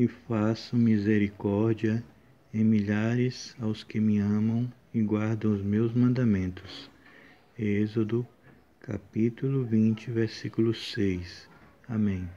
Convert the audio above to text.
e faço misericórdia em milhares aos que me amam e guardam os meus mandamentos. Êxodo, capítulo 20, versículo 6. Amém.